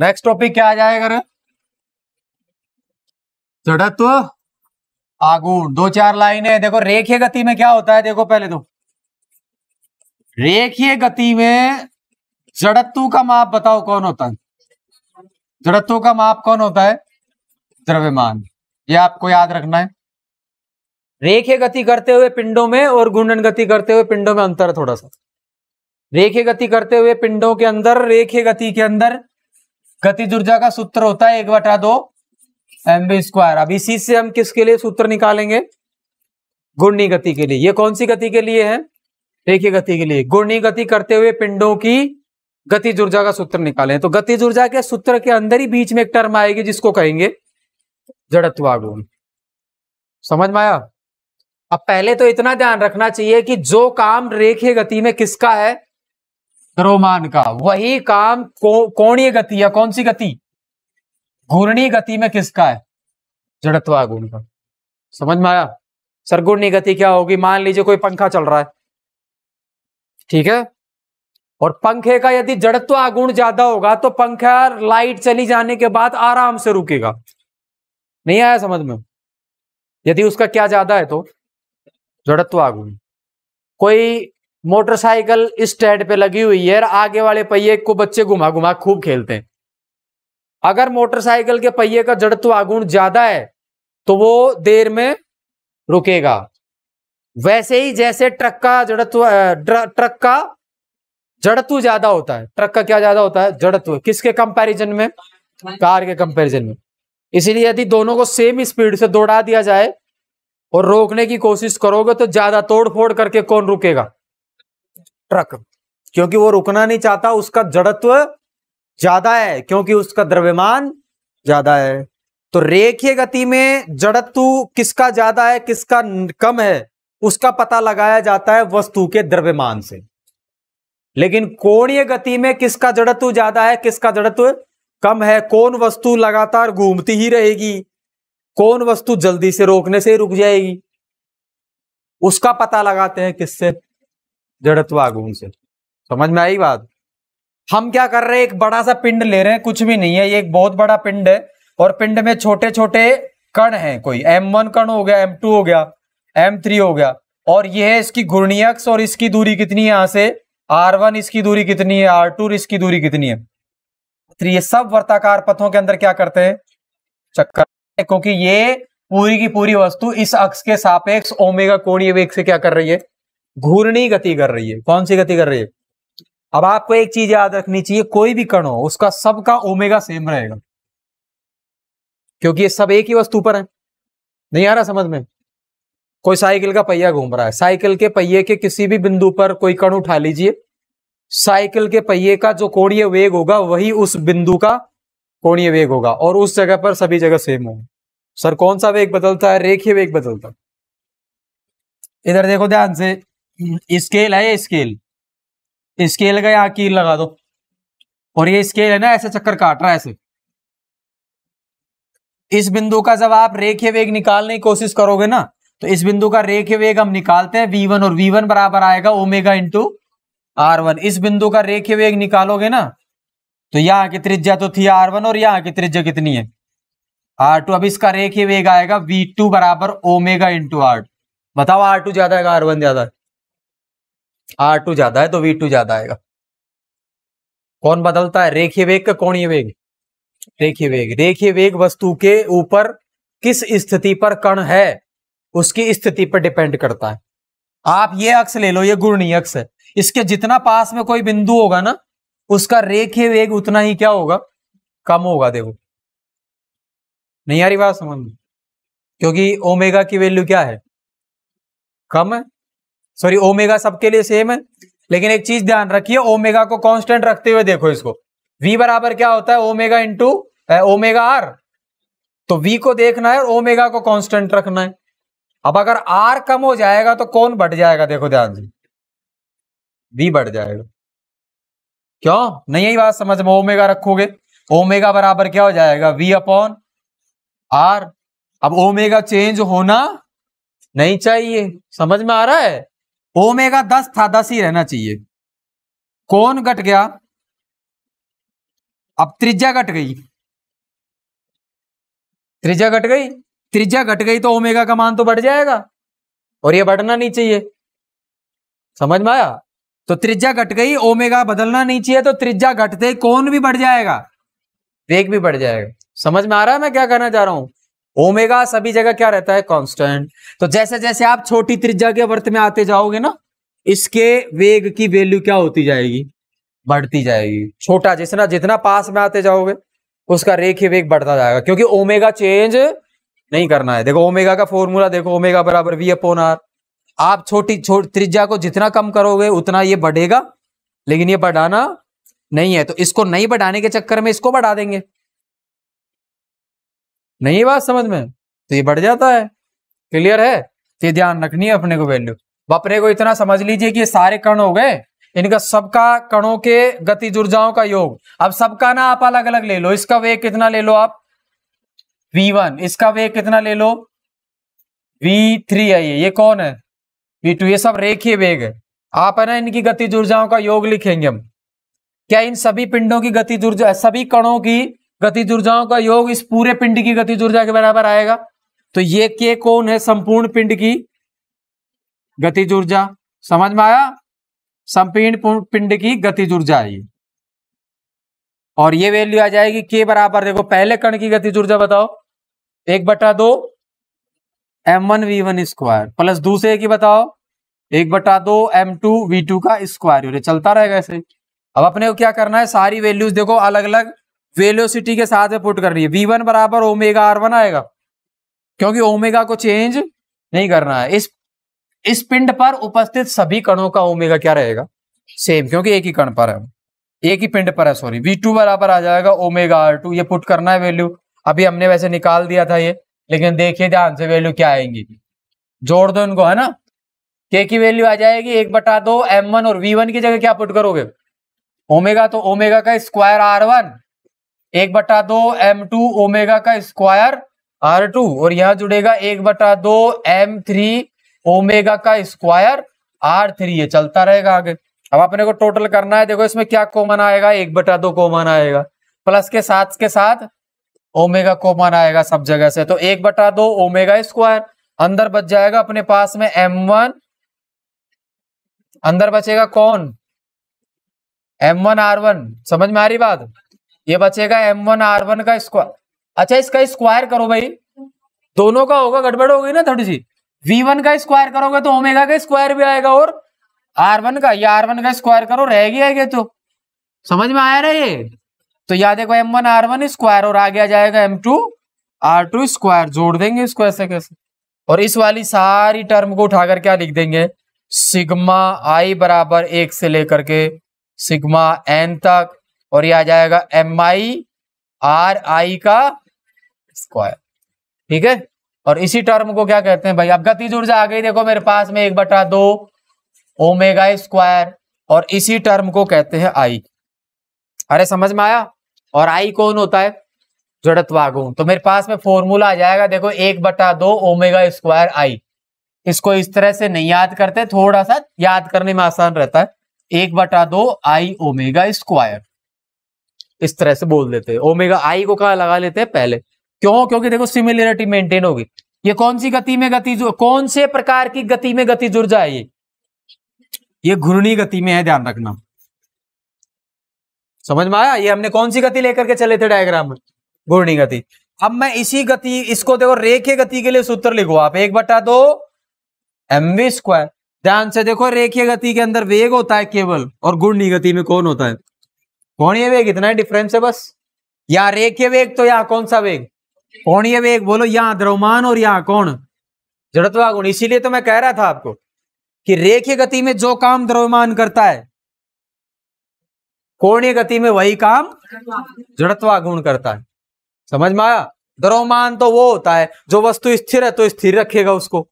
next topic क्या आ जाएगा रे जड़त्व आगुण दो चार लाइनें देखो रेखीय गति में क्या होता है देखो पहले तो रेखीय गति में जड़त्व का माप बताओ कौन होता है जड़त्व का माप कौन होता है द्रव्यमान ये आपको याद रखना है रेखीय गति करते हुए पिंडों में और घूर्णन गति करते हुए पिंडों में अंतर थोड़ा सा रेखीय गति करते हुए पिंडों के अंदर रेखीय गति के अंदर गतिज ऊर्जा का सूत्र होता है एक बटा दो एम बी स्क्वायर अब इसी से हम किसके लिए सूत्र निकालेंगे गुणनी गति के लिए ये कौन सी गति के लिए है ही गति के लिए गुणनी गति करते हुए पिंडों की गतिज ऊर्जा का सूत्र निकालें तो गतिज ऊर्जा के सूत्र के अंदर ही बीच में एक टर्म आएगी जिसको कहेंगे जड़त्वागुण समझ में आया अब पहले तो इतना ध्यान रखना चाहिए कि जो काम रेखीय गति में किसका है द्रोमान का वही काम को, कोणीय गति या कौन सी गति घूर्णी गति में किसका है जड़त्वा गुण का समझ में आया सरगुणी गति क्या होगी मान लीजिए कोई पंखा चल रहा है ठीक है और पंखे का यदि जड़त्व आगुण ज्यादा होगा तो पंखा लाइट चली जाने के बाद आराम से रुकेगा नहीं आया समझ में यदि उसका क्या ज्यादा है तो जड़त्व आगुण कोई मोटरसाइकिल स्टैंड पे लगी हुई है और आगे वाले पहिए को बच्चे घुमा घुमा खूब खेलते हैं अगर मोटरसाइकिल के पहिए का जड़त्व तो आगुण ज्यादा है तो वो देर में रुकेगा वैसे ही जैसे ट्रक का जड़त्व तो, ट्रक का जड़त्व तो ज्यादा होता है ट्रक का क्या ज्यादा होता है जड़त्व किसके कंपैरिजन में कार के कंपैरिजन में इसीलिए यदि दोनों को सेम स्पीड से दौड़ा दिया जाए और रोकने की कोशिश करोगे तो ज्यादा तोड़ फोड़ करके कौन रुकेगा ट्रक क्योंकि वो रुकना नहीं चाहता उसका जड़त्व ज्यादा है क्योंकि उसका द्रव्यमान ज्यादा है तो रेखीय गति में जड़त्व किसका ज्यादा है किसका कम है उसका पता लगाया जाता है वस्तु के द्रव्यमान से लेकिन कोणीय गति में किसका जड़त्व ज्यादा है किसका जड़त्व कम है कौन वस्तु लगातार घूमती ही रहेगी कौन वस्तु जल्दी से रोकने से रुक जाएगी उसका पता लगाते हैं किससे जड़त्व गुण से समझ में आई बात हम क्या कर रहे हैं एक बड़ा सा पिंड ले रहे हैं कुछ भी नहीं है ये एक बहुत बड़ा पिंड है और पिंड में छोटे छोटे कण हैं कोई एम वन कण हो गया एम टू हो गया एम थ्री हो गया और ये है इसकी घूर्णियक्ष और इसकी दूरी कितनी है यहां से आर वन इसकी दूरी कितनी है आर टू इसकी दूरी कितनी है तो ये सब वर्ताकार पथों के अंदर क्या करते हैं चक्कर क्योंकि ये पूरी की पूरी वस्तु इस अक्ष के सापेक्ष ओमेगा कोणीय वेग से क्या कर रही है घूर्णी गति कर रही है कौन सी गति कर रही है अब आपको एक चीज याद रखनी चाहिए कोई भी कण हो उसका सबका ओमेगा सेम रहेगा क्योंकि ये सब एक ही वस्तु पर है नहीं आ रहा समझ में कोई साइकिल का पहिया घूम रहा है साइकिल के पहिए के किसी भी बिंदु पर कोई कण उठा लीजिए साइकिल के पहिए का जो कोणीय वेग होगा वही उस बिंदु का कोणीय वेग होगा और उस जगह पर सभी जगह सेम होगा सर कौन सा वेग बदलता है रेखीय वेग बदलता है इधर देखो ध्यान से स्केल है ये स्केल स्केल का यहाँ कील लगा दो और ये स्केल है ना ऐसे चक्कर काट रहा है ऐसे इस बिंदु का जब आप रेखे वेग निकालने की कोशिश करोगे ना तो इस बिंदु का रेखे वेग हम निकालते हैं v1 और v1 बराबर आएगा ओमेगा इंटू आर इस बिंदु का रेखे वेग निकालोगे ना तो यहाँ की त्रिज्या तो थी आर वन और यहाँ की त्रिज्या कितनी है आर टू अब इसका रेखे वेग आएगा वी टू बराबर ओमेगा इंटू आर बताओ आर टू ज्यादा है आर वन ज्यादा है आर टू ज्यादा है तो वी टू ज्यादा आएगा कौन बदलता है रेखीय वेग का कोणीय वेग रेखीय वेग रेखीय वेग वस्तु के ऊपर किस स्थिति पर कण है उसकी स्थिति पर डिपेंड करता है आप ये अक्ष ले लो ये गुर्णी अक्ष है इसके जितना पास में कोई बिंदु होगा ना उसका रेखीय वेग उतना ही क्या होगा कम होगा देखो नहीं आ रही बात समझ में क्योंकि ओमेगा की वैल्यू क्या है कम है सॉरी ओमेगा सबके लिए सेम है लेकिन एक चीज ध्यान रखिए ओमेगा को कांस्टेंट रखते हुए देखो इसको v बराबर क्या होता है ओमेगा इंटू ओमेगा आर तो v को देखना है और ओमेगा को कांस्टेंट रखना है अब अगर r कम हो जाएगा तो कौन बढ़ जाएगा देखो ध्यान से v बढ़ जाएगा क्यों नहीं यही बात समझ में ओमेगा रखोगे ओमेगा बराबर क्या हो जाएगा वी अपॉन आर अब ओमेगा चेंज होना नहीं चाहिए समझ में आ रहा है ओमेगा दस था दस ही रहना चाहिए कौन घट गया अब त्रिज्या घट गई त्रिज्या घट गई त्रिज्या घट गई तो ओमेगा का मान तो बढ़ जाएगा और ये बढ़ना नहीं चाहिए समझ में आया तो त्रिज्या घट गई ओमेगा बदलना नहीं चाहिए तो त्रिज्या घटते कौन भी बढ़ जाएगा वेग भी बढ़ जाएगा समझ में आ रहा है मैं क्या कहना चाह रहा हूं ओमेगा सभी जगह क्या रहता है कांस्टेंट तो जैसे जैसे आप छोटी त्रिज्या के वर्त में आते जाओगे ना इसके वेग की वैल्यू क्या होती जाएगी बढ़ती जाएगी छोटा जितना जितना पास में आते जाओगे उसका रेखीय वेग बढ़ता जाएगा क्योंकि ओमेगा चेंज नहीं करना है देखो ओमेगा का फॉर्मूला देखो ओमेगा बराबर वी अपोन आर आप छोटी छोटी त्रिज्या को जितना कम करोगे उतना ये बढ़ेगा लेकिन ये बढ़ाना नहीं है तो इसको नहीं बढ़ाने के चक्कर में इसको बढ़ा देंगे नहीं बात समझ में तो ये बढ़ जाता है क्लियर है तो ध्यान रखनी है अपने को वैल्यू अपने को इतना समझ लीजिए कि सारे कण हो गए इनका सबका कणों के गति ऊर्जाओं का योग अब सबका ना आप अलग अलग ले लो इसका वेग कितना ले लो आप v1 इसका वेग कितना ले लो v3 है ये ये कौन है v2 ये सब रेखीय वेग है आप है ना इनकी गति ऊर्जाओं का योग लिखेंगे हम क्या इन सभी पिंडों की गति ऊर्जा सभी कणों की गति ऊर्जाओं का योग इस पूरे पिंड की गति ऊर्जा के बराबर आएगा तो ये के कौन है संपूर्ण पिंड की गति ऊर्जा समझ में आया संपीर्ण पिंड की गति ऊर्जा आई और ये वैल्यू आ जाएगी के बराबर देखो पहले कण की गति ऊर्जा बताओ एक बटा दो M one V one square plus दूसरे की बताओ एक बटा दो एम टू वी टू का स्क्वायर चलता रहेगा ऐसे अब अपने को क्या करना है सारी वैल्यूज देखो अलग अलग वेलोसिटी के साथ में पुट कर रही है वी वन बराबर ओमेगा आर वन आएगा क्योंकि ओमेगा को चेंज नहीं करना है इस इस पिंड पर उपस्थित सभी कणों का ओमेगा क्या रहेगा सेम क्योंकि एक ही कण पर है एक ही पिंड पर है सॉरी वी टू बराबर आ जाएगा ओमेगा आर टू ये पुट करना है वैल्यू अभी हमने वैसे निकाल दिया था ये लेकिन देखिए ध्यान से वैल्यू क्या आएंगी जोड़ दो इनको है ना के की वैल्यू आ जाएगी एक बटा दो एम वन और वी वन की जगह क्या पुट करोगे ओमेगा तो ओमेगा का स्क्वायर आर वन एक बटा दो एम टू ओमेगा का स्क्वायर आर टू और यहां जुड़ेगा एक बटा दो एम थ्री ओमेगा का स्क्वायर आर थ्री ये चलता रहेगा आगे अब अपने को टोटल करना है देखो इसमें क्या कॉमन आएगा एक बटा दो कॉमन आएगा प्लस के साथ के साथ ओमेगा कॉमन आएगा सब जगह से तो एक बटा दो ओमेगा स्क्वायर अंदर बच जाएगा अपने पास में एम वन अंदर बचेगा कौन एम वन आर वन समझ में आ रही बात ये बचेगा एम वन आर वन का स्क्वायर अच्छा इसका स्क्वायर करो भाई दोनों का होगा गड़बड़ हो गई ना थोड़ी सी वी वन का स्क्वायर करोगे तो ओमेगा का स्क्वायर भी आएगा और आर वन का ये आर वन का स्क्वायर करो रह गया है तो समझ में आया ना ये तो याद देखो M one R one square और आगे आ जाएगा M two R two square जोड़ देंगे इसको ऐसे कैसे और इस वाली सारी टर्म को उठाकर क्या लिख देंगे सिग्मा आई बराबर एक से लेकर के सिग्मा एन तक और ये आ जाएगा एम आई आर आई का स्क्वायर ठीक है और इसी टर्म को क्या कहते हैं भाई अब गतिज ऊर्जा आ गई देखो मेरे पास में एक बटा दो ओमेगा स्क्वायर और इसी टर्म को कहते हैं आई अरे समझ में आया और आई कौन होता है जड़त्वागुण तो मेरे पास में फॉर्मूला आ जाएगा देखो एक बटा दो ओमेगा स्क्वायर आई इसको इस तरह से नहीं याद करते थोड़ा सा याद करने में आसान रहता है एक बटा दो आई ओमेगा स्क्वायर इस तरह से बोल देते हैं ओमेगा आई को कहा लगा लेते हैं पहले क्यों क्योंकि देखो सिमिलरिटी मेंटेन होगी ये कौन सी गति में गति जुड़ कौन से प्रकार की गति में गति जुड़ जाए ये ये घूर्णी गति में है ध्यान रखना समझ में आया ये हमने कौन सी गति लेकर के चले थे डायग्राम में घूर्णी गति अब मैं इसी गति इसको देखो रेखीय गति के लिए सूत्र लिखो आप एक बटा दो एम वी स्क्वायर ध्यान से देखो रेखीय गति के अंदर वेग होता है केवल और घूर्णी गति में कौन होता है कोणीय वेग इतना ही डिफरेंस है बस यहाँ रेखीय वेग तो यहाँ कौन सा वेग कोणीय वेग बोलो यहाँ द्रव्यमान और यहाँ कौन जड़वागुण तो इसीलिए तो मैं कह रहा था आपको कि रेखीय गति में जो काम द्रव्यमान करता है कोणीय गति में वही काम जड़वागुण तो करता है समझ में आया द्रव्यमान तो वो होता है जो वस्तु स्थिर है तो स्थिर रखेगा उसको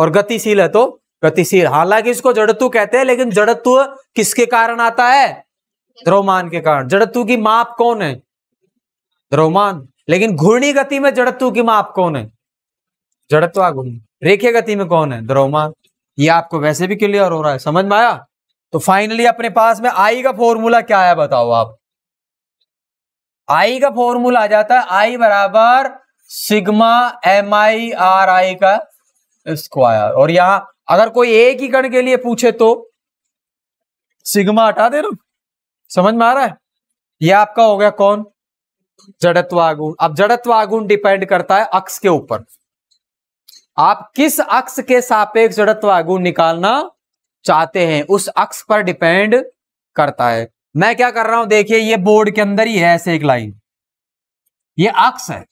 और गतिशील है तो गतिशील हालांकि इसको जड़त्व कहते हैं लेकिन जड़त्व किसके कारण आता है द्रोमान के कारण जड़त्व की माप कौन है द्रोमान लेकिन घूर्णी गति में जड़त्व की माप कौन है जड़त्व घूर्णी रेखे गति में कौन है द्रोमान ये आपको वैसे भी क्लियर हो रहा है समझ में आया तो फाइनली अपने पास में आई का फॉर्मूला क्या आया बताओ आप आई का फॉर्मूला आ जाता है आई बराबर sigma M I R I का स्क्वायर और यहां अगर कोई एक ही कण के लिए पूछे तो सिग्मा हटा दे रहा समझ में आ रहा है ये आपका हो गया कौन आगुण अब आगुण डिपेंड करता है अक्स के ऊपर आप किस अक्स के सापेक्ष आगुण निकालना चाहते हैं उस अक्स पर डिपेंड करता है मैं क्या कर रहा हूं देखिए ये बोर्ड के अंदर ही है ऐसे एक लाइन ये अक्स है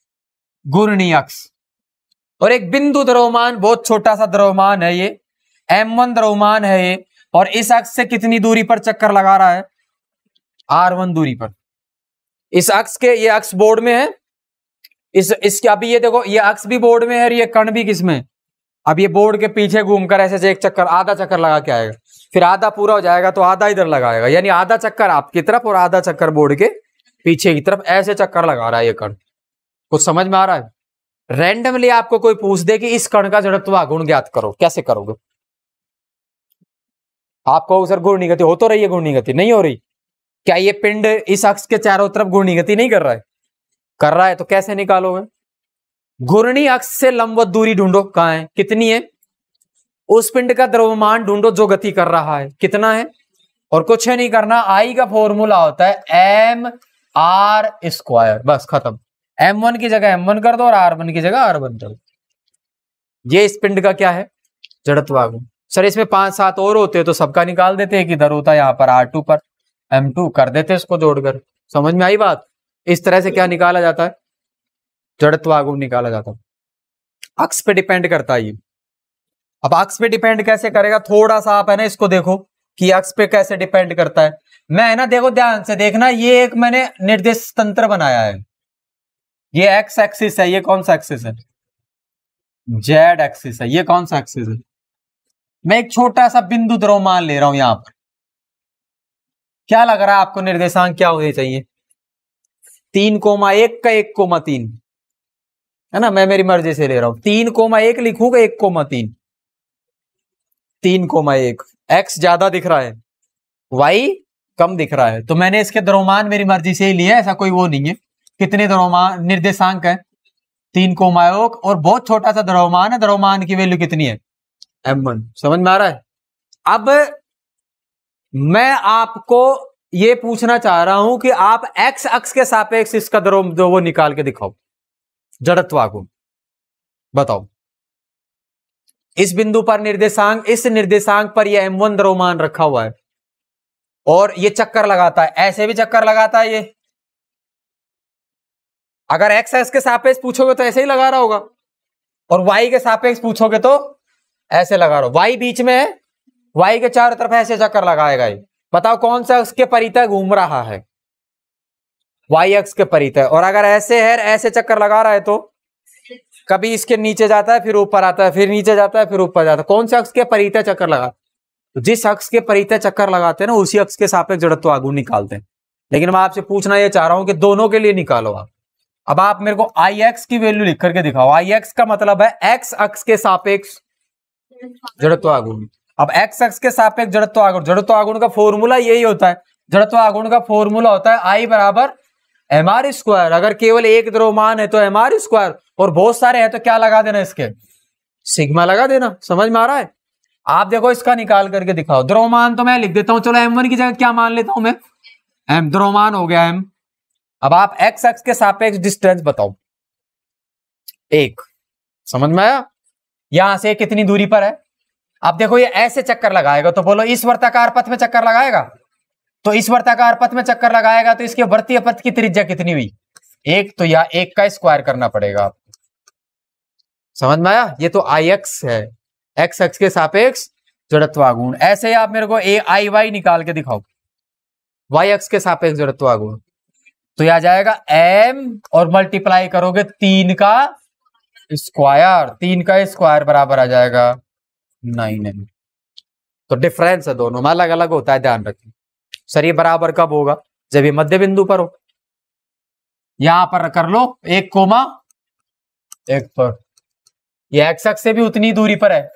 गुरनी अक्स और एक बिंदु द्रव्यमान बहुत छोटा सा द्रव्यमान है ये एम वन द्रव्यमान है ये और इस अक्ष से कितनी दूरी पर चक्कर लगा रहा है आर वन दूरी पर इस अक्ष के ये अक्ष बोर्ड में है इस इसके अभी ये देखो ये अक्ष भी बोर्ड में है और ये कण भी किसमें अब ये बोर्ड के पीछे घूमकर ऐसे एक चक्कर आधा चक्कर लगा के आएगा फिर आधा पूरा हो जाएगा तो आधा इधर लगाएगा यानी आधा चक्कर आपकी तरफ और आधा चक्कर बोर्ड के पीछे की तरफ ऐसे चक्कर लगा रहा है ये कण कुछ समझ में आ रहा है रैंडमली आपको कोई पूछ दे कि इस कण का जड़त्व गुण ज्ञात करो कैसे करोगे आपको सर गुण गति हो तो रही है गुण गति नहीं हो रही क्या ये पिंड इस अक्ष के चारों तरफ घूर्णी गति नहीं कर रहा है कर रहा है तो कैसे निकालोगे घूर्णी अक्ष से लंबवत दूरी ढूंढो कहा है कितनी है उस पिंड का द्रव्यमान ढूंढो जो गति कर रहा है कितना है और कुछ है नहीं करना आई का फॉर्मूला होता है एम आर स्क्वायर बस खत्म एम वन की जगह एम वन कर दो और आर वन की जगह आर वन कर दो ये इस पिंड का क्या है जड़त्वागुण सर इसमें पांच सात और होते हैं तो सबका निकाल देते हैं कि दर होता है यहां पर आर टू पर एम टू कर देते इसको जोड़कर समझ में आई बात इस तरह से क्या निकाला जाता है जड़त्व आगुण निकाला जाता है अक्स पे डिपेंड करता है ये अब अक्स पे डिपेंड कैसे करेगा थोड़ा सा आप है ना इसको देखो कि अक्स पे कैसे डिपेंड करता है मैं है ना देखो ध्यान से देखना ये एक मैंने निर्देश तंत्र बनाया है ये एक्स एक्सिस है ये कौन सा एक्सिस है जेड एक्सिस है ये कौन सा एक्सिस है मैं एक छोटा सा बिंदु मान ले रहा हूं यहां पर क्या लग रहा है आपको निर्देशांक क्या होने चाहिए तीन कोमा एक का एक कोमा तीन है ना मैं मेरी मर्जी से ले रहा हूं तीन कोमा एक लिखूंगा एक कोमा तीन तीन कोमा एक एक्स ज्यादा दिख रहा है वाई कम दिख रहा है तो मैंने इसके द्रोमान मेरी मर्जी से ही लिया ऐसा कोई वो नहीं है कितने द्रोमान निर्देशांक है तीन कोमा एक और बहुत छोटा सा द्रोमान है द्रोमान की वैल्यू कितनी है एम वन समझ में आ रहा है अब मैं आपको ये पूछना चाह रहा हूं कि आप एक्स अक्ष के सापेक्ष इसका दरो जो वो निकाल के दिखाओ को बताओ इस बिंदु पर निर्देशांक इस निर्देशांक पर ये M1 द्रोमान रखा हुआ है और ये चक्कर लगाता है ऐसे भी चक्कर लगाता है ये अगर एक्स एक्स के सापेक्ष पूछोगे तो ऐसे ही लगा रहा होगा और वाई के सापेक्ष पूछोगे तो ऐसे लगा रहा हो वाई बीच में है वाई के चारों तरफ ऐसे चक्कर लगाएगा ये बताओ कौन सा उसके के परितय घूम रहा है वाई एक्स के परितय और अगर ऐसे है ऐसे चक्कर लगा रहा है तो कभी इसके नीचे जाता है फिर ऊपर आता है फिर नीचे जाता है फिर ऊपर जाता है कौन से अक्ष के परितय चक्कर लगा तो जिस अक्ष के परितय चक्कर लगाते हैं ना उसी अक्ष के सापेक्ष जड़त्व आगू निकालते हैं लेकिन मैं आपसे पूछना यह चाह रहा हूं कि दोनों के लिए निकालो आप अब आप मेरे को आई एक्स की वैल्यू लिख करके दिखाओ आई एक्स का मतलब है एक्स अक्ष के सापेक्ष जड़त्व आगू अब एक्स एक्स के सापेक्ष जड़त्व आगुण जड़त्व आगुण का फॉर्मूला यही होता है जड़त्व आगुण का फॉर्मूला होता है आई बराबर एम आर स्क्वायर अगर केवल एक द्रव्यमान है तो एम आर स्क्वायर और बहुत सारे हैं तो क्या लगा देना इसके सिग्मा लगा देना समझ में आ रहा है आप देखो इसका निकाल करके दिखाओ द्रोमान तो मैं लिख देता हूँ चलो एम वन की जगह क्या मान लेता हूं मैं एम द्रोमान हो गया एम अब आप एक्स एक्स के सापेक्ष डिस्टेंस बताओ एक समझ में आया यहां से कितनी दूरी पर है अब देखो ये ऐसे चक्कर लगाएगा तो बोलो इस वर्ताकार पथ में चक्कर लगाएगा तो इस वर्ताकार पथ में चक्कर लगाएगा तो इसके वर्तीय पथ की त्रिज्या कितनी हुई एक तो या एक का स्क्वायर करना पड़ेगा समझ में आया ये तो आई एक्स है एक्स एक्स के सापेक्ष जड़त्वागुण ऐसे ही आप मेरे को ए आई वाई निकाल के दिखाओ वाई एक्स के सापेक्ष जड़त्वागुण तो यह आ जाएगा एम और मल्टीप्लाई करोगे तीन का स्क्वायर तीन का स्क्वायर बराबर आ जाएगा नाइन एम तो डिफरेंस है दोनों में अलग अलग होता है ध्यान रखें सर ये बराबर कब होगा जब ये मध्य बिंदु पर हो यहां पर कर लो एक कोमा एक पर ये एक्स अक्ष से भी उतनी दूरी पर है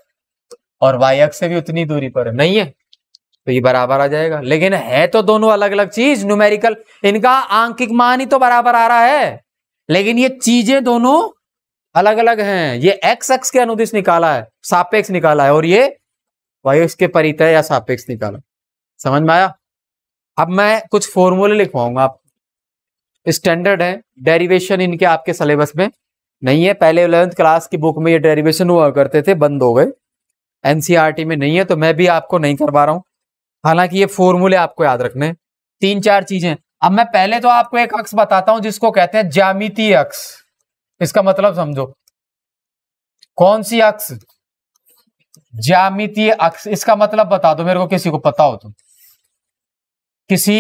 और वाई अक्ष से भी उतनी दूरी पर है नहीं है तो ये बराबर आ जाएगा लेकिन है तो दोनों अलग अलग चीज न्यूमेरिकल इनका आंकिक मान ही तो बराबर आ रहा है लेकिन ये चीजें दोनों अलग अलग हैं ये एक्स एक्स के अनुदिश निकाला है सापेक्ष निकाला है और ये वायुष के परितय या सापेक्ष निकाला समझ में आया अब मैं कुछ फॉर्मूले लिखवाऊंगा आप स्टैंडर्ड है डेरिवेशन इनके आपके सिलेबस में नहीं है पहले इलेवेंथ क्लास की बुक में ये डेरिवेशन हुआ करते थे बंद हो गए एनसीईआरटी e में नहीं है तो मैं भी आपको नहीं करवा रहा हूँ हालांकि ये फॉर्मूले आपको याद रखने तीन चार चीजें अब मैं पहले तो आपको एक अक्स बताता हूं जिसको कहते हैं ज्यामितीय अक्ष इसका मतलब समझो कौन सी अक्ष ज्यामितीय अक्ष इसका मतलब बता दो मेरे को किसी को पता हो तो किसी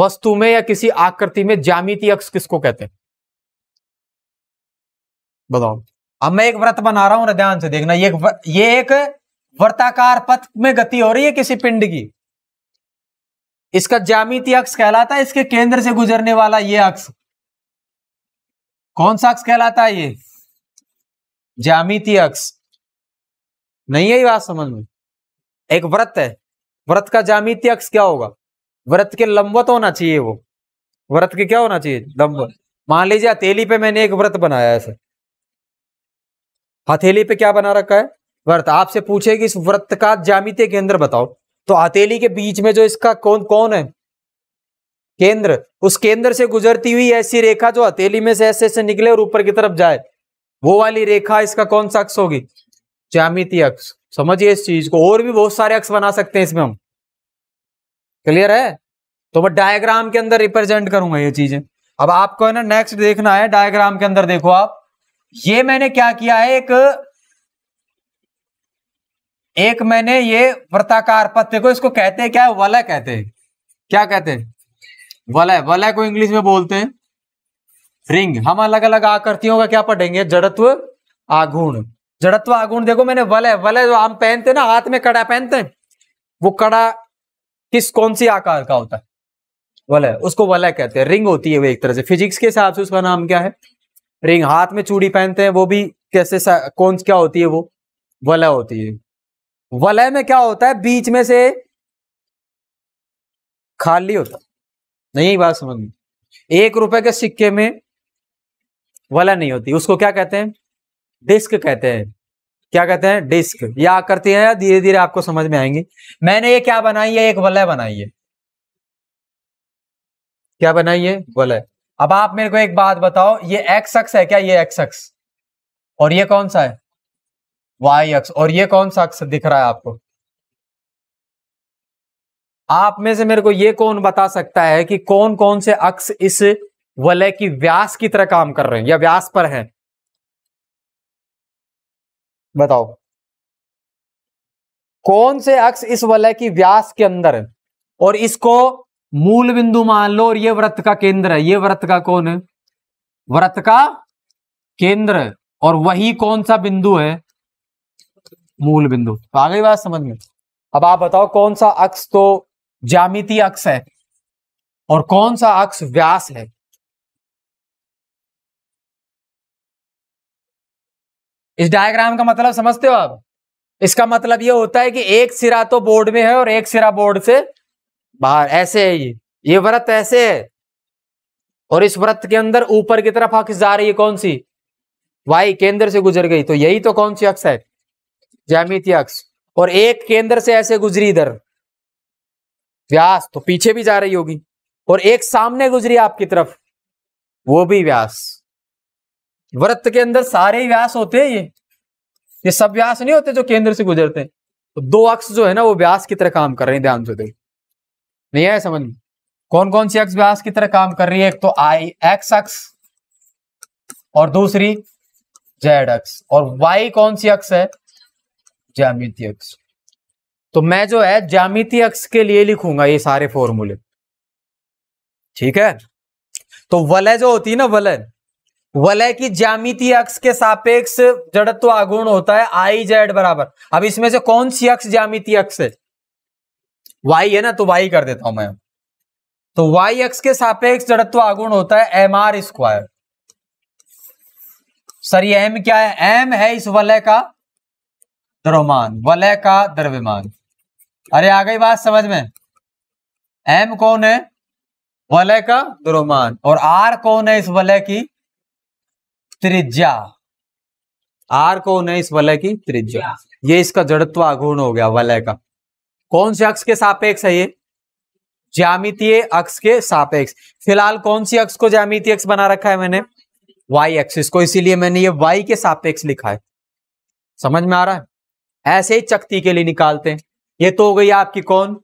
वस्तु में या किसी आकृति में ज्यामितीय अक्ष किसको कहते हैं बताओ अब मैं एक व्रत बना रहा हूं ध्यान से देखना ये एक ये एक वर्ताकार पथ में गति हो रही है किसी पिंड की इसका ज्यामितीय अक्ष कहलाता है इसके केंद्र से गुजरने वाला ये अक्ष कौन सा अक्ष कहलाता है ये ज्यामिति अक्ष नहीं है बात समझ में एक व्रत है व्रत का ज्यामिति अक्ष क्या होगा व्रत के लंबवत होना चाहिए वो व्रत के क्या होना चाहिए लंबवत मान लीजिए हथेली पे मैंने एक व्रत बनाया है हथेली पे क्या बना रखा है व्रत आपसे पूछे कि इस व्रत का जामितीय केंद्र बताओ तो हथेली के बीच में जो इसका कौन कौन है केंद्र उस केंद्र से गुजरती हुई ऐसी रेखा जो हथेली में से ऐसे ऐसे निकले और ऊपर की तरफ जाए वो वाली रेखा इसका कौन सा अक्ष होगी ज्यामिति अक्ष समझिए इस चीज को और भी बहुत सारे अक्ष बना सकते हैं इसमें हम क्लियर है तो मैं डायग्राम के अंदर रिप्रेजेंट करूंगा ये चीजें अब आपको है ना नेक्स्ट देखना है डायग्राम के अंदर देखो आप ये मैंने क्या किया है एक एक मैंने ये वृताकार पथ देखो इसको कहते हैं क्या वाला वलय कहते हैं क्या कहते हैं वलय वलय को इंग्लिश में बोलते हैं रिंग हम अलग अलग आकृतियों का क्या पढ़ेंगे जड़त्व आगुण जड़त्व आगुण देखो मैंने वलय वलय जो हम पहनते हैं ना हाथ में कड़ा पहनते हैं वो कड़ा किस कौन सी आकार का होता है वलय उसको वलय कहते हैं रिंग होती है वो एक तरह से फिजिक्स के हिसाब से उसका नाम क्या है रिंग हाथ में चूड़ी पहनते हैं वो भी कैसे कौन क्या होती है वो वलय होती है वलय में क्या होता है बीच में से खाली होता नहीं बात समझ में एक रुपए के सिक्के में वला नहीं होती उसको क्या कहते हैं डिस्क कहते हैं क्या कहते हैं डिस्क या करती है धीरे धीरे आपको समझ में आएंगे मैंने ये क्या बनाई है एक वलय बनाई है क्या बनाई है वलय अब आप मेरे को एक बात बताओ ये एक्स अक्स है क्या ये एक्स अक्स और ये कौन सा है वाई अक्स और ये कौन सा अक्स दिख रहा है आपको आप में से मेरे को ये कौन बता सकता है कि कौन कौन से अक्ष इस वलय की व्यास की तरह काम कर रहे हैं या व्यास पर हैं बताओ कौन से अक्ष इस वलय की व्यास के अंदर है और इसको मूल बिंदु मान लो और ये व्रत का केंद्र है ये व्रत का कौन है व्रत का केंद्र है और वही कौन सा बिंदु है मूल बिंदु तो आगे बात समझ में अब आप बताओ कौन सा अक्ष तो जामिति अक्ष है और कौन सा अक्ष व्यास है इस डायग्राम का मतलब समझते हो आप इसका मतलब यह होता है कि एक सिरा तो बोर्ड में है और एक सिरा बोर्ड से बाहर ऐसे है ये ये व्रत ऐसे है और इस व्रत के अंदर ऊपर की तरफ अक्ष जा रही है कौन सी वाई केंद्र से गुजर गई तो यही तो कौन सी अक्ष है जैमिति अक्ष और एक केंद्र से ऐसे गुजरी इधर व्यास तो पीछे भी जा रही होगी और एक सामने गुजरी आपकी तरफ वो भी व्यास व्रत के अंदर सारे ही व्यास होते हैं ये ये सब व्यास नहीं होते जो केंद्र से गुजरते हैं तो दो अक्ष जो है ना वो व्यास की तरह काम कर रहे हैं ध्यान से देखो नहीं आया समझ में कौन कौन सी अक्ष व्यास की तरह काम कर रही है एक तो आई एक्स अक्ष और दूसरी जेड अक्ष और वाई कौन सी अक्ष है ज्यामिति अक्ष तो मैं जो है जामिति अक्ष के लिए लिखूंगा ये सारे फॉर्मूले ठीक है तो वलय जो होती है ना वलय वलय की ज्यामिति अक्ष के सापेक्ष जड़त्व आगुण होता है आई जेड बराबर अब इसमें से कौन सी अक्ष ज्यामिति अक्ष है वाई है ना तो वाई कर देता हूं मैं तो वाई अक्ष के सापेक्ष जड़त्व आगुण होता है M R square sir M क्या है एम है इस वलय का द्रव्यमान वलय का द्रव्यमान अरे आ गई बात समझ में एम कौन है वलय का द्रोमान और आर कौन है इस वलय की त्रिज्या आर कौन है इस वलय की त्रिज्या ये इसका जड़त्व आघूर्ण हो गया वलय का कौन से अक्ष के सापेक्ष है ये ज्यामितीय अक्ष के सापेक्ष फिलहाल कौन सी अक्ष को ज्यामितीय अक्ष बना रखा है मैंने वाई एक्सिस को इसीलिए मैंने ये वाई के सापेक्ष लिखा है समझ में आ रहा है ऐसे ही चक्ति के लिए निकालते हैं ये तो हो गई आपकी कौन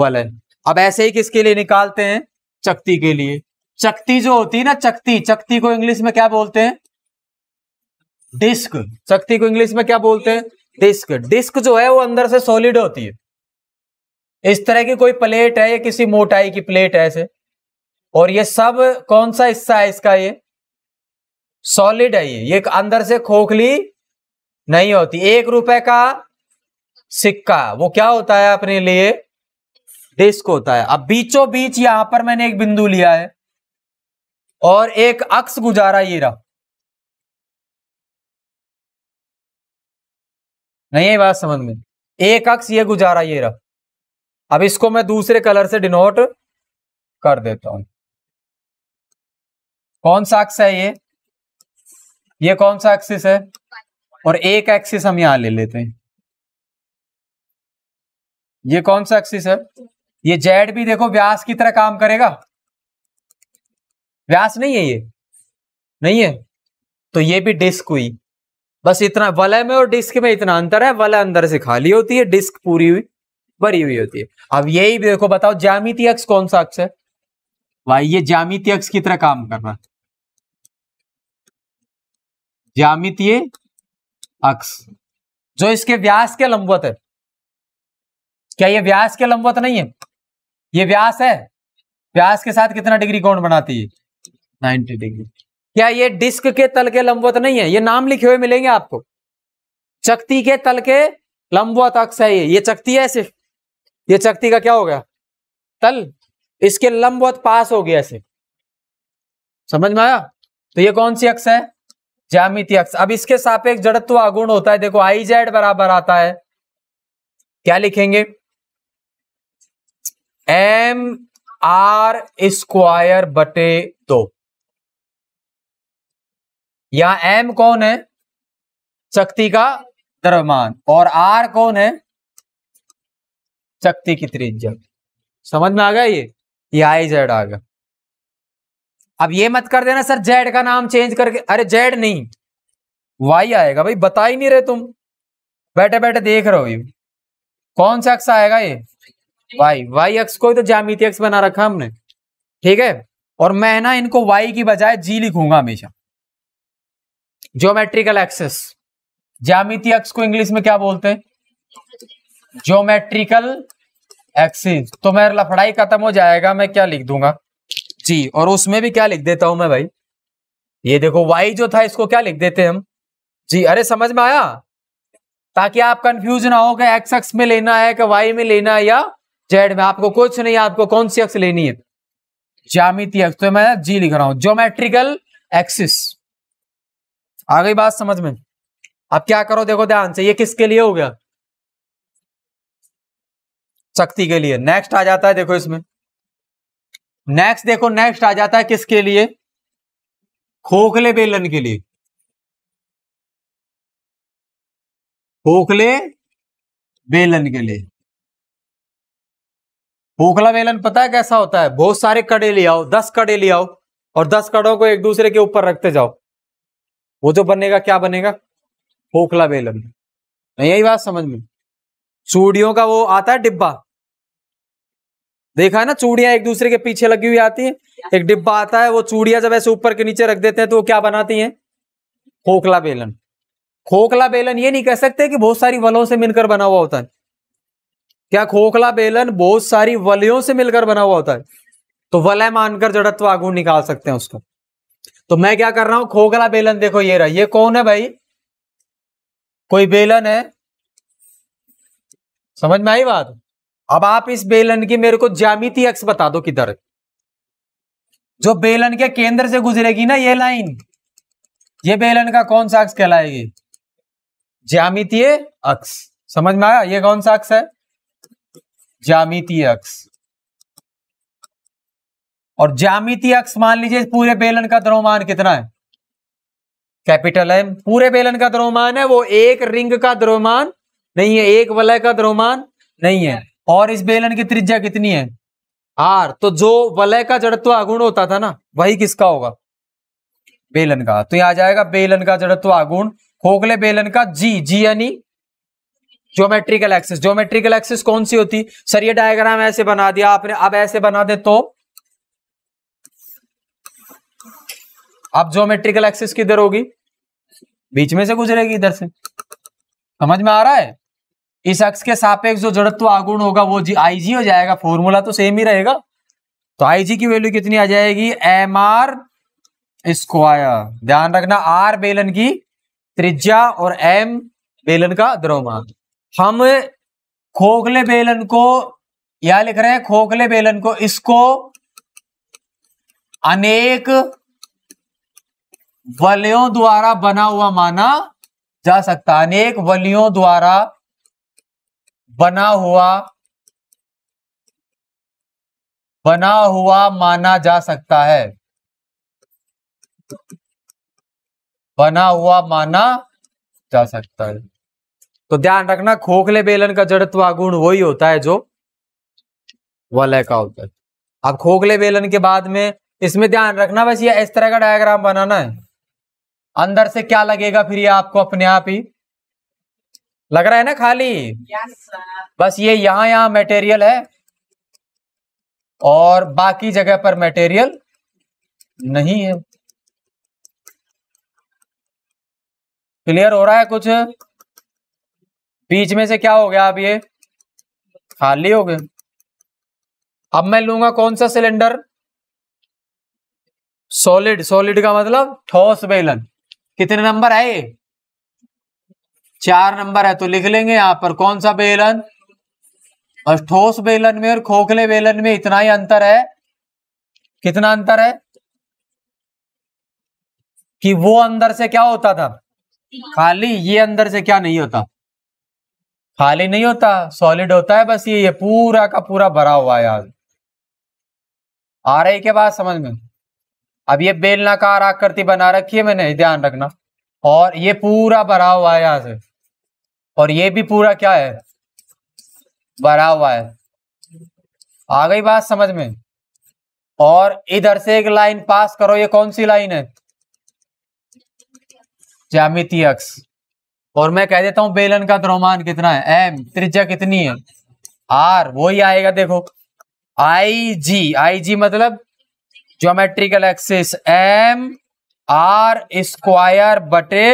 वलन अब ऐसे ही किसके लिए निकालते हैं चक्ति के लिए चक्ति जो होती है ना चक्ति चक्ति को इंग्लिश में क्या बोलते हैं डिस्क चक्ति को इंग्लिश में क्या बोलते हैं डिस्क डिस्क जो है वो अंदर से सॉलिड होती है इस तरह की कोई प्लेट है या किसी मोटाई की प्लेट है ऐसे और ये सब कौन सा हिस्सा है इसका ये सॉलिड है ये ये अंदर से खोखली नहीं होती एक रुपए का सिक्का वो क्या होता है अपने लिए डिस्क होता है अब बीचों बीच यहां पर मैंने एक बिंदु लिया है और एक अक्स गुजारा ये रहा नहीं है बात समझ में एक अक्स ये गुजारा ये रहा अब इसको मैं दूसरे कलर से डिनोट कर देता हूं कौन सा अक्स है ये ये कौन सा एक्सिस है और एक एक्सिस हम यहां ले लेते हैं ये कौन सा एक्सिस है ये जेड भी देखो व्यास की तरह काम करेगा व्यास नहीं है ये नहीं है तो ये भी डिस्क हुई बस इतना वलय में और डिस्क में इतना अंतर है वलय अंदर से खाली होती है डिस्क पूरी हुई भरी हुई होती है अब यही देखो बताओ जामिति अक्ष कौन सा अक्ष है भाई ये जामिति अक्ष की तरह काम कर रहा है जामितीय अक्ष जो इसके व्यास के लंबवत है क्या ये व्यास के लंबवत नहीं है ये व्यास है व्यास के साथ कितना डिग्री कौन बनाती है नाइनटी डिग्री क्या ये डिस्क के तल के लंबवत नहीं है ये नाम लिखे हुए मिलेंगे आपको चक्ती के तल के लंबवत अक्ष है ये ये चक्ती है सिर्फ ये चक्ती का क्या हो गया तल इसके लंबवत पास हो गया सिर्फ समझ में आया तो ये कौन सी अक्ष है ज्यामिति अक्ष अब इसके सापेक्ष जड़त्व आगुण होता है देखो आई जेड बराबर आता है क्या लिखेंगे एम आर स्क्वायर बटे दो या एम कौन है शक्ति का द्रव्यमान और आर कौन है शक्ति की त्रिज्या समझ में आ गया ये ये आई जेड आ गया अब ये मत कर देना सर जेड का नाम चेंज करके अरे जेड नहीं वाई आएगा भाई बता ही नहीं रहे तुम बैठे बैठे देख रहे हो ये कौन सा अक्सर आएगा ये वाई वाई एक्स को तो जामिति एक्स बना रखा हमने ठीक है और मैं ना इनको वाई की बजाय जी लिखूंगा हमेशा ज्योमेट्रिकल एक्सेस जामिति एक्स को इंग्लिश में क्या बोलते हैं ज्योमेट्रिकल एक्सिस तो मैं लफड़ाई खत्म हो जाएगा मैं क्या लिख दूंगा जी और उसमें भी क्या लिख देता हूं मैं भाई ये देखो वाई जो था इसको क्या लिख देते हम जी अरे समझ में आया ताकि आप कंफ्यूज ना हो कि एक्स एक्स में लेना है कि वाई में लेना है या जेड में आपको कुछ नहीं आपको कौन सी अक्ष लेनी है ज्यामिति अक्ष तो मैं जी लिख रहा हूं ज्योमेट्रिकल एक्सिस आ गई बात समझ में अब क्या करो देखो ध्यान से ये किसके लिए हो गया शक्ति के लिए नेक्स्ट आ जाता है देखो इसमें नेक्स्ट देखो नेक्स्ट आ जाता है किसके लिए खोखले बेलन के लिए खोखले बेलन के लिए पोखला मेलन पता है कैसा होता है बहुत सारे कड़े ले आओ दस कड़े ले आओ और दस कड़ों को एक दूसरे के ऊपर रखते जाओ वो जो बनेगा क्या बनेगा पोखला बेलन नहीं यही बात समझ में चूड़ियों का वो आता है डिब्बा देखा है ना चूड़ियां एक दूसरे के पीछे लगी हुई आती है एक डिब्बा आता है वो चूड़ियां जब ऐसे ऊपर के नीचे रख देते हैं तो वो क्या बनाती है खोखला बेलन खोखला बेलन ये नहीं कह सकते कि बहुत सारी वलों से मिलकर बना हुआ होता है क्या खोखला बेलन बहुत सारी वलयों से मिलकर बना हुआ होता है तो वलय मानकर जड़त्व तो आगुण निकाल सकते हैं उसको तो मैं क्या कर रहा हूं खोखला बेलन देखो ये रहा ये कौन है भाई कोई बेलन है समझ में आई बात अब आप इस बेलन की मेरे को ज्यामिति अक्ष बता दो किधर जो बेलन के केंद्र से गुजरेगी ना ये लाइन ये बेलन का कौन सा अक्ष कहलाएगी ज्यामितीय अक्ष समझ में आया ये कौन सा अक्ष है जामितीय अक्ष और जामितीय अक्ष मान लीजिए पूरे बेलन का द्रव्यमान कितना है कैपिटल एम पूरे बेलन का द्रव्यमान है वो एक रिंग का द्रव्यमान नहीं है एक वलय का द्रव्यमान नहीं है और इस बेलन की त्रिज्या कितनी है आर तो जो वलय का जड़त्व आगुण होता था ना वही किसका होगा बेलन का तो यह आ जाएगा बेलन का जड़त्व आगुण खोखले बेलन का जी जी यानी ज्योमेट्रिकल एक्सेस ज्योमेट्रिकल एक्सेस कौन सी होती सर ये डायग्राम ऐसे बना दिया आपने अब ऐसे बना दे तो अब ज्योमेट्रिकल एक्सेस किधर होगी बीच में से गुजरेगी इधर से समझ में आ रहा है इस अक्ष के सापेक्ष जो जड़त्व आगुण होगा वो जी आईजी हो जाएगा फॉर्मूला तो सेम ही रहेगा तो आईजी की वैल्यू कितनी आ जाएगी एम आर स्क्वायर ध्यान रखना आर बेलन की त्रिज्या और एम बेलन का द्रव्यमान हम खोखले बेलन को या लिख रहे हैं खोखले बेलन को इसको अनेक वलियों द्वारा बना हुआ माना जा सकता अनेक वलियों द्वारा बना हुआ बना हुआ माना जा सकता है बना हुआ माना जा सकता है तो ध्यान रखना खोखले बेलन का जड़त्व गुण वही होता है जो वलय का होता है अब खोखले बेलन के बाद में इसमें ध्यान रखना बस ये इस तरह का डायग्राम बनाना है अंदर से क्या लगेगा फिर ये आपको अपने आप ही लग रहा है ना खाली yes, बस ये यहां यहां मटेरियल है और बाकी जगह पर मटेरियल नहीं है क्लियर हो रहा है कुछ बीच में से क्या हो गया अब ये खाली हो गए अब मैं लूंगा कौन सा सिलेंडर सॉलिड सॉलिड का मतलब ठोस बेलन कितने नंबर है ये चार नंबर है तो लिख लेंगे यहां पर कौन सा बेलन और ठोस बेलन में और खोखले बेलन में इतना ही अंतर है कितना अंतर है कि वो अंदर से क्या होता था खाली ये अंदर से क्या नहीं होता खाली नहीं होता सॉलिड होता है बस ये ये पूरा का पूरा भरा हुआ है आज आ रही के बाद समझ में अब ये बेलनाकार आकृति बना रखी है मैंने ध्यान रखना और ये पूरा भरा हुआ है यहां से और ये भी पूरा क्या है भरा हुआ है आ गई बात समझ में और इधर से एक लाइन पास करो ये कौन सी लाइन है जामिति अक्ष और मैं कह देता हूं बेलन का द्रोमान तो कितना है एम त्रिज्या कितनी है आर वही आएगा देखो आई जी आई जी मतलब geometrical axis M R square बटे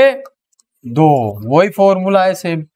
दो वही फॉर्मूला है सेम